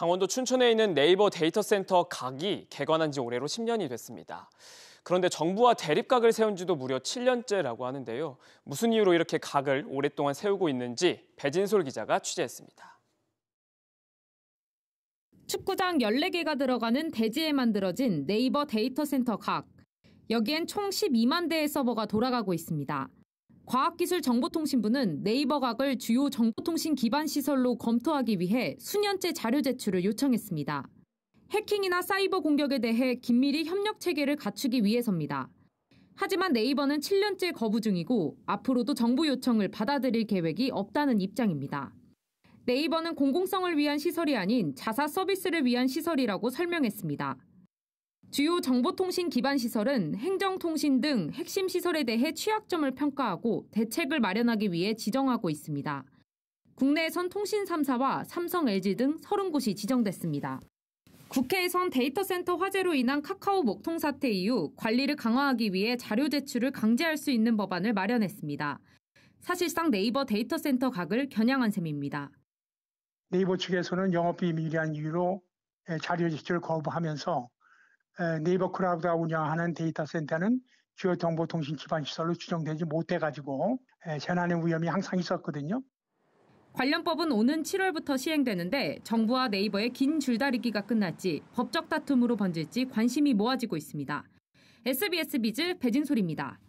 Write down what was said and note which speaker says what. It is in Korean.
Speaker 1: 강원도 춘천에 있는 네이버 데이터 센터 각이 개관한 지 올해로 10년이 됐습니다. 그런데 정부와 대립각을 세운 지도 무려 7년째라고 하는데요. 무슨 이유로 이렇게 각을 오랫동안 세우고 있는지 배진솔 기자가 취재했습니다.
Speaker 2: 축구장 14개가 들어가는 대지에 만들어진 네이버 데이터 센터 각. 여기엔 총 12만 대의 서버가 돌아가고 있습니다. 과학기술정보통신부는 네이버각을 주요 정보통신 기반 시설로 검토하기 위해 수년째 자료 제출을 요청했습니다. 해킹이나 사이버 공격에 대해 긴밀히 협력 체계를 갖추기 위해서입니다. 하지만 네이버는 7년째 거부 중이고 앞으로도 정부 요청을 받아들일 계획이 없다는 입장입니다. 네이버는 공공성을 위한 시설이 아닌 자사 서비스를 위한 시설이라고 설명했습니다. 주요 정보통신 기반 시설은 행정통신 등 핵심 시설에 대해 취약점을 평가하고 대책을 마련하기 위해 지정하고 있습니다. 국내에선 통신 3사와 삼성, LG 등 30곳이 지정됐습니다. 국회에선 데이터 센터 화재로 인한 카카오 목통 사태 이후 관리를 강화하기 위해 자료 제출을 강제할 수 있는 법안을 마련했습니다. 사실상 네이버 데이터 센터 각을 겨냥한 셈입니다.
Speaker 3: 네이버 측에서는 영업비밀이란 이유로 자료 제출을 거부하면서 네이버 크라우드가 운영하는 데이터 센터는 주요 정보통신 기반 시설로 추정되지 못해 가지고 재난의 위험이 항상 있었거든요.
Speaker 2: 관련법은 오는 7월부터 시행되는데 정부와 네이버의 긴 줄다리기가 끝났지 법적 다툼으로 번질지 관심이 모아지고 있습니다. SBS 비즈 배진솔입니다.